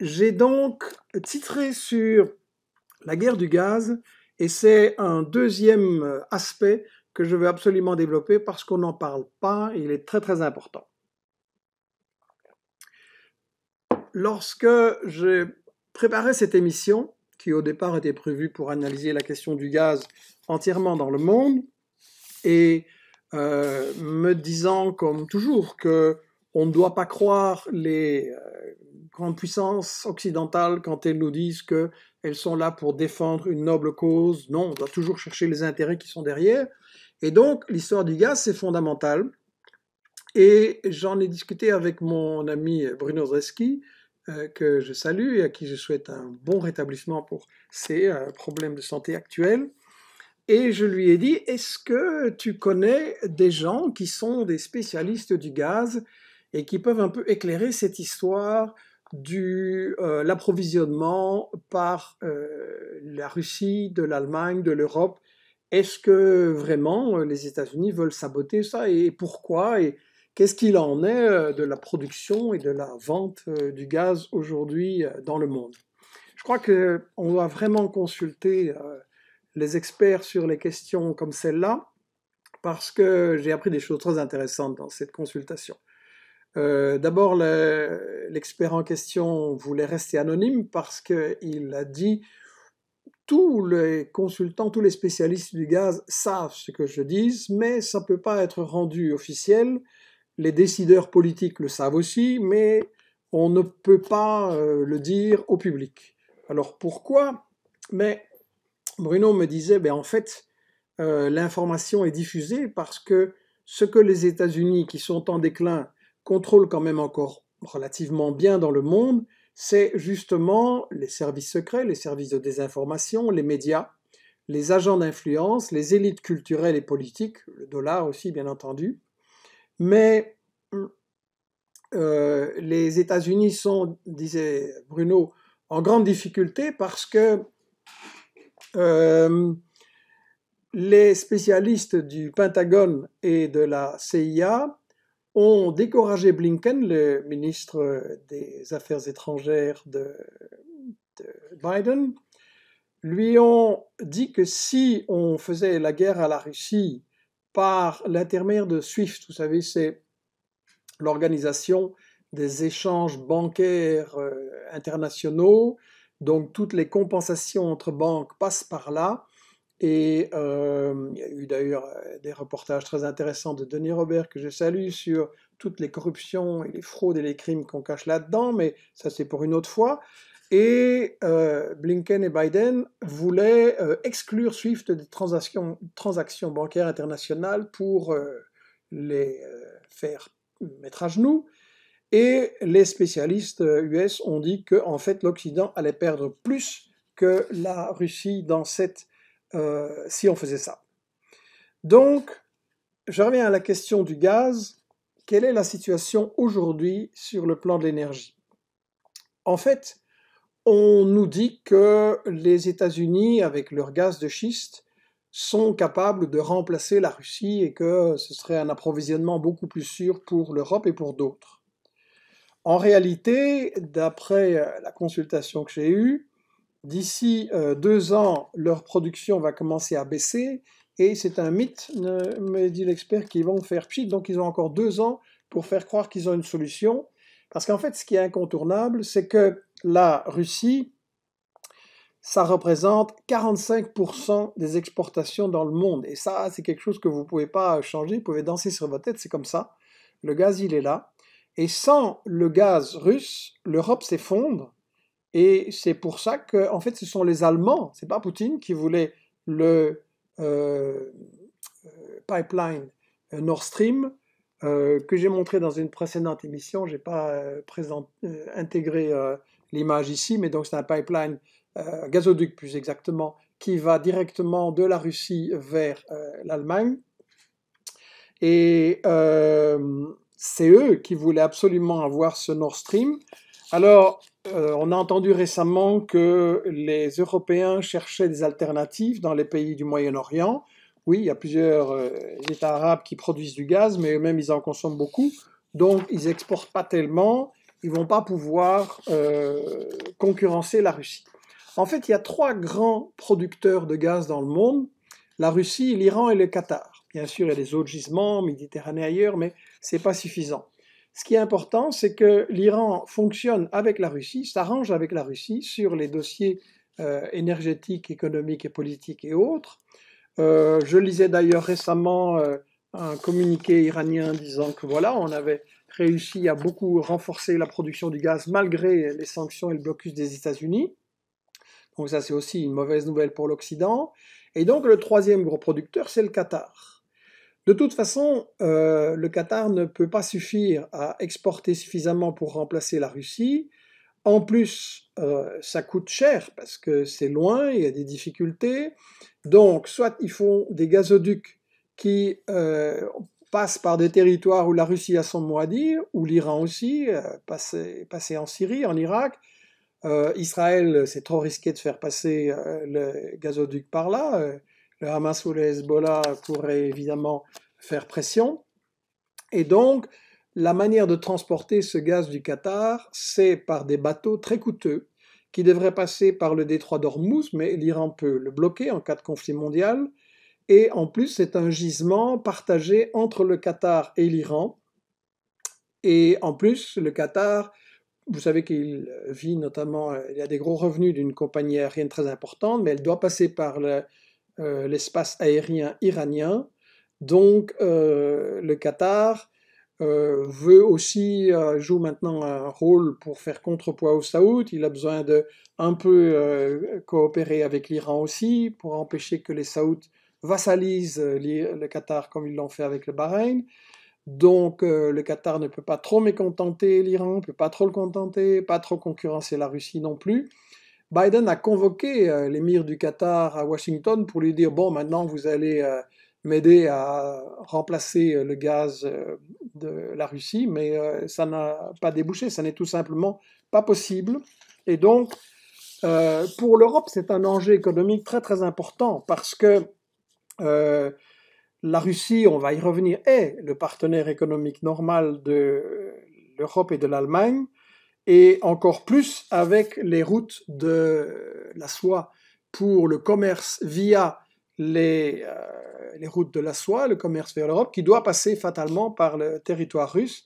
J'ai donc titré sur la guerre du gaz et c'est un deuxième euh, aspect que je veux absolument développer parce qu'on n'en parle pas il est très très important. Lorsque j'ai préparé cette émission, qui au départ était prévue pour analyser la question du gaz entièrement dans le monde, et euh, me disant comme toujours que on ne doit pas croire les euh, grandes puissances occidentales, quand elles nous disent qu'elles sont là pour défendre une noble cause, non, on doit toujours chercher les intérêts qui sont derrière. Et donc, l'histoire du gaz, c'est fondamental. Et j'en ai discuté avec mon ami Bruno Zreski, euh, que je salue et à qui je souhaite un bon rétablissement pour ses euh, problèmes de santé actuels. Et je lui ai dit, est-ce que tu connais des gens qui sont des spécialistes du gaz et qui peuvent un peu éclairer cette histoire de euh, l'approvisionnement par euh, la Russie, de l'Allemagne, de l'Europe. Est-ce que vraiment euh, les États-Unis veulent saboter ça et pourquoi et qu'est-ce qu'il en est de la production et de la vente du gaz aujourd'hui dans le monde Je crois qu'on doit vraiment consulter les experts sur les questions comme celle-là parce que j'ai appris des choses très intéressantes dans cette consultation. Euh, d'abord, l'expert en question voulait rester anonyme parce qu'il a dit tous les consultants, tous les spécialistes du gaz savent ce que je dis, mais ça ne peut pas être rendu officiel. Les décideurs politiques le savent aussi, mais on ne peut pas euh, le dire au public. Alors pourquoi Mais Bruno me disait, ben en fait, euh, l'information est diffusée parce que ce que les États-Unis, qui sont en déclin, contrôle quand même encore relativement bien dans le monde, c'est justement les services secrets, les services de désinformation, les médias, les agents d'influence, les élites culturelles et politiques, le dollar aussi bien entendu. Mais euh, les États-Unis sont, disait Bruno, en grande difficulté parce que euh, les spécialistes du Pentagone et de la CIA ont découragé Blinken, le ministre des Affaires étrangères de, Biden, lui ont dit que si on faisait la guerre à la Russie par l'intermédiaire de SWIFT, vous savez, c'est l'organisation des échanges bancaires euh, internationaux, donc toutes les compensations entre banques passent par là, et euh, il y a eu d'ailleurs euh, des reportages très intéressants de Denis Robert que je salue sur toutes les corruptions et les fraudes et les crimes qu'on cache là-dedans, mais ça c'est pour une autre fois. Et euh, Blinken et Biden voulaient exclure SWIFT des transactions, bancaires internationales pour les faire mettre à genoux. Et les spécialistes US ont dit qu'en en fait l'Occident allait perdre plus que la Russie dans cette euh, si on faisait ça. Donc, je reviens à la question du gaz. Quelle est la situation aujourd'hui sur le plan de l'énergie En fait, on nous dit que les États-Unis, avec leur gaz de schiste, sont capables de remplacer la Russie et que ce serait un approvisionnement beaucoup plus sûr pour l'Europe et pour d'autres. En réalité, d'après la consultation que j'ai eue, D'ici euh, deux ans, leur production va commencer à baisser et c'est un mythe, me dit l'expert, qu'ils vont faire pchit. Donc ils ont encore deux ans pour faire croire qu'ils ont une solution. Parce qu'en fait, ce qui est incontournable, c'est que la Russie, ça représente 45% des exportations dans le monde. Et ça, c'est quelque chose que vous ne pouvez pas changer, vous pouvez danser sur votre tête, c'est comme ça. Le gaz, il est là. Et sans le gaz russe, l'Europe s'effondre. Et c'est pour ça que, en fait, ce sont les Allemands, n'est pas Poutine qui voulait le euh, euh, pipeline Nord Stream euh, que j'ai montré dans une précédente émission. J'ai pas intégré l'image ici, mais donc c'est un pipeline gazoduc plus exactement qui va directement de la Russie vers l'Allemagne. Et c'est eux qui voulaient absolument avoir ce Nord Stream alors, euh, on a entendu récemment que les Européens cherchaient des alternatives dans les pays du Moyen-Orient. Oui, il y a plusieurs euh, États arabes qui produisent du gaz, mais eux-mêmes, ils en consomment beaucoup. Donc, ils n'exportent pas tellement. Ils vont pas pouvoir euh, concurrencer la Russie. En fait, il y a trois grands producteurs de gaz dans le monde. La Russie, l'Iran et le Qatar. Bien sûr, il y a des autres gisements, Méditerranée ailleurs, mais ce n'est pas suffisant. Ce qui est important, c'est que l'Iran fonctionne avec la Russie, s'arrange avec la Russie sur les dossiers euh, énergétiques, économiques et politiques et autres. Euh, je lisais d'ailleurs récemment euh, un communiqué iranien disant que voilà, on avait réussi à beaucoup renforcer la production du gaz malgré les sanctions et le blocus des États-Unis. Donc ça, c'est aussi une mauvaise nouvelle pour l'Occident. Et donc le troisième gros producteur, c'est le Qatar. De toute façon, euh, le Qatar ne peut pas suffire à exporter suffisamment pour remplacer la Russie. En plus, euh, ça coûte cher parce que c'est loin, il y a des difficultés. Donc, soit ils font des gazoducs qui euh, passent par des territoires où la Russie a son mot à dire, ou l'Iran aussi, passer, en Syrie, en Irak, Israël, c'est trop risqué de faire passer le gazoduc par là le Hamas ou le Hezbollah pourraient évidemment faire pression. Et donc, la manière de transporter ce gaz du Qatar, c'est par des bateaux très coûteux qui devraient passer par le détroit d'Ormuz, mais l'Iran peut le bloquer en cas de conflit mondial. Et en plus, c'est un gisement partagé entre le Qatar et l'Iran. Et en plus, le Qatar, vous savez qu'il vit notamment, il a des gros revenus d'une compagnie aérienne très importante, mais elle doit passer par le, euh, l'espace aérien iranien. Donc euh, le Qatar euh, veut aussi joue maintenant un rôle pour faire contrepoids au Saoud. Il a besoin de un peu coopérer avec l'Iran aussi pour empêcher que les Saouds vassalisent le Qatar comme ils l'ont fait avec le Bahreïn. Donc le Qatar ne peut pas trop mécontenter l'Iran, ne peut pas trop le contenter, pas trop concurrencer la Russie non plus. Biden a convoqué euh, l'émir du Qatar à Washington pour lui dire, bon, maintenant vous allez euh, m'aider à remplacer euh, le gaz de la Russie, mais ça n'a pas débouché, ça n'est tout simplement pas possible. Et donc, pour l'Europe, c'est un enjeu économique très très important parce que la Russie, on va y revenir, est le partenaire économique normal de l'Europe et de l'Allemagne et encore plus avec les routes de la soie pour le commerce via euh, les, routes de la soie, le commerce vers l'Europe, qui doit passer fatalement par le territoire russe.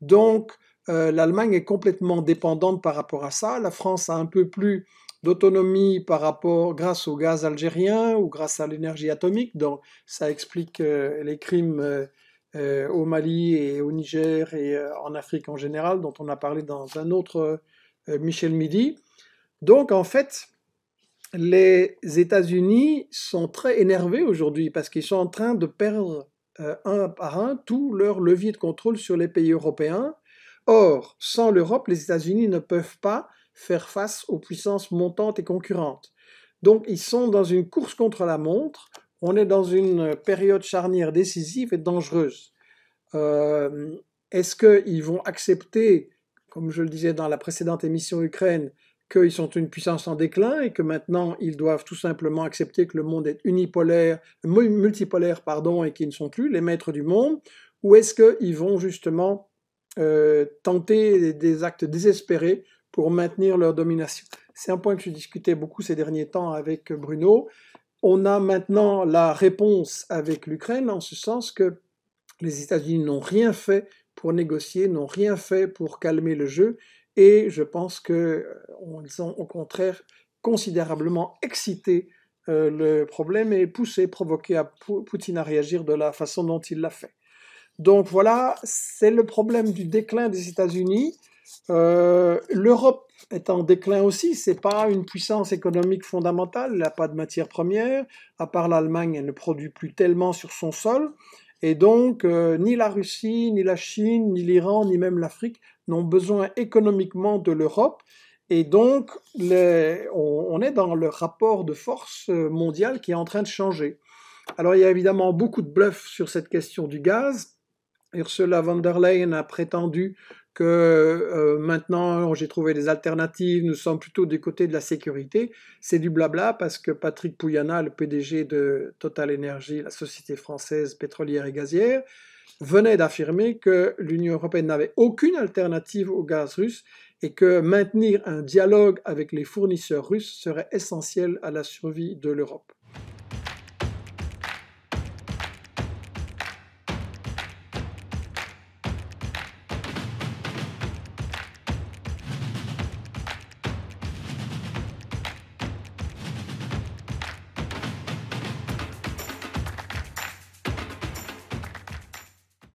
Donc euh, l'Allemagne est complètement dépendante par rapport à ça. La France a un peu plus d'autonomie par rapport grâce au gaz algérien ou grâce à l'énergie atomique. Donc ça explique euh, les crimes euh, au Mali et au Niger et euh, en Afrique en général, dont on a parlé dans un autre euh, Michel Midi. Donc en fait, les États-Unis sont très énervés aujourd'hui parce qu'ils sont en train de perdre un par un tout leur levier de contrôle sur les pays européens. Or, sans l'Europe, les États-Unis ne peuvent pas faire face aux puissances montantes et concurrentes. Donc ils sont dans une course contre la montre on est dans une période charnière décisive et dangereuse. Euh, est-ce qu'ils vont accepter, comme je le disais dans la précédente émission Ukraine, qu'ils sont une puissance en déclin et que maintenant ils doivent tout simplement accepter que le monde est unipolaire, multipolaire, pardon, et qu'ils ne sont plus les maîtres du monde, ou est-ce qu'ils vont justement euh, tenter des actes désespérés pour maintenir leur domination C'est un point que je discutais beaucoup ces derniers temps avec Bruno, on a maintenant la réponse avec l'Ukraine en ce sens que les États-Unis n'ont rien fait pour négocier, n'ont rien fait pour calmer le jeu, et je pense qu'ils euh, ont au contraire considérablement excité euh, le problème et poussé, provoqué à Poutine à réagir de la façon dont il l'a fait. Donc voilà, c'est le problème du déclin des États-Unis. Euh, L'Europe est en déclin aussi, c'est pas une puissance économique fondamentale, elle n'a pas de matières premières, à part l'Allemagne, elle ne produit plus tellement sur son sol, et donc euh, ni la Russie, ni la Chine, ni l'Iran, ni même l'Afrique n'ont besoin économiquement de l'Europe, et donc on, est dans le rapport de force euh, mondial qui est en train de changer. Alors il y a évidemment beaucoup de bluffs sur cette question du gaz. Ursula von der Leyen a prétendu que euh, maintenant j'ai trouvé des alternatives, nous sommes plutôt des côtés de la sécurité, c'est du blabla parce que Patrick Pouyana, le PDG de Total Energy, la société française pétrolière et gazière, venait d'affirmer que l'Union européenne n'avait aucune alternative au gaz russe et que maintenir un dialogue avec les fournisseurs russes serait essentiel à la survie de l'Europe.